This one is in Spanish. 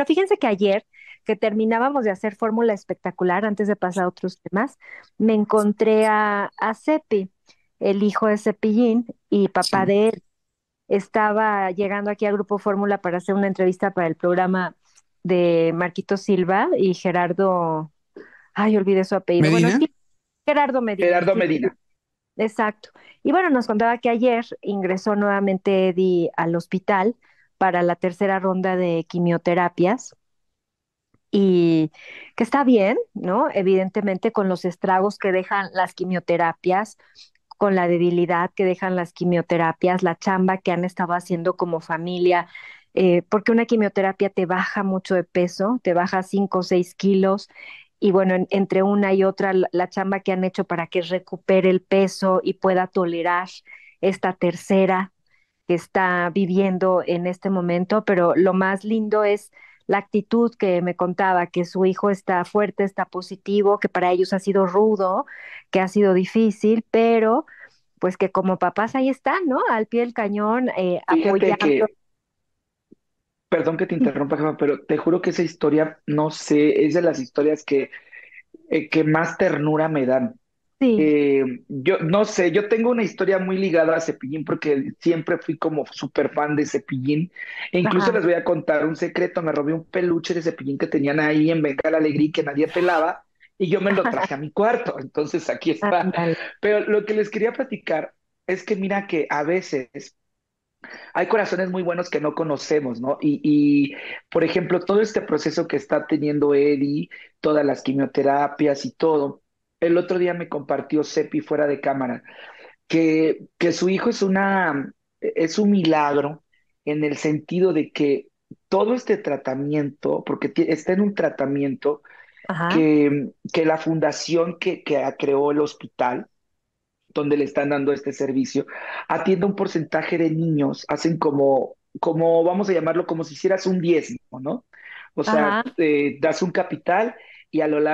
Bueno, fíjense que ayer que terminábamos de hacer fórmula espectacular antes de pasar a otros temas, me encontré a, a Cepi, el hijo de Cepillín y papá de él. Estaba llegando aquí al Grupo Fórmula para hacer una entrevista para el programa de Marquito Silva y Gerardo, ay, olvidé su apellido. Gerardo Medina. Gerardo Medina. Exacto. Y bueno, nos contaba que ayer ingresó nuevamente Eddie al hospital para la tercera ronda de quimioterapias y que está bien, ¿no? Evidentemente con los estragos que dejan las quimioterapias, con la debilidad que dejan las quimioterapias, la chamba que han estado haciendo como familia, eh, porque una quimioterapia te baja mucho de peso, te baja 5 o 6 kilos. Y bueno, entre una y otra, la, la chamba que han hecho para que recupere el peso y pueda tolerar esta tercera que está viviendo en este momento, pero lo más lindo es la actitud que me contaba, que su hijo está fuerte, está positivo, que para ellos ha sido rudo, que ha sido difícil, pero pues que como papás ahí están, ¿no? Al pie del cañón, eh, apoyando. perdón que te interrumpa, pero te juro que esa historia, no sé, es de las historias que, eh, que más ternura me dan. Eh, yo no sé, yo tengo una historia muy ligada a Cepillín porque siempre fui como súper fan de Cepillín. E incluso les voy a contar un secreto, me robé un peluche de Cepillín que tenían ahí en Venga la Alegría que nadie pelaba y yo me lo traje a mi cuarto. Entonces aquí está. Pero lo que les quería platicar es que mira que a veces hay corazones muy buenos que no conocemos, ¿no? Y, y, por ejemplo, todo este proceso que está teniendo Eddie, todas las quimioterapias y todo, el otro día me compartió Sepi fuera de cámara, que, que su hijo es, una, es un milagro en el sentido de que todo este tratamiento, porque está en un tratamiento que, que, la fundación que, que creó el hospital, donde le están dando este servicio, atiende un porcentaje de niños, hacen como, como vamos a llamarlo, como si hicieras un diezmo, ¿no? O sea, eh, das un capital y a lo largo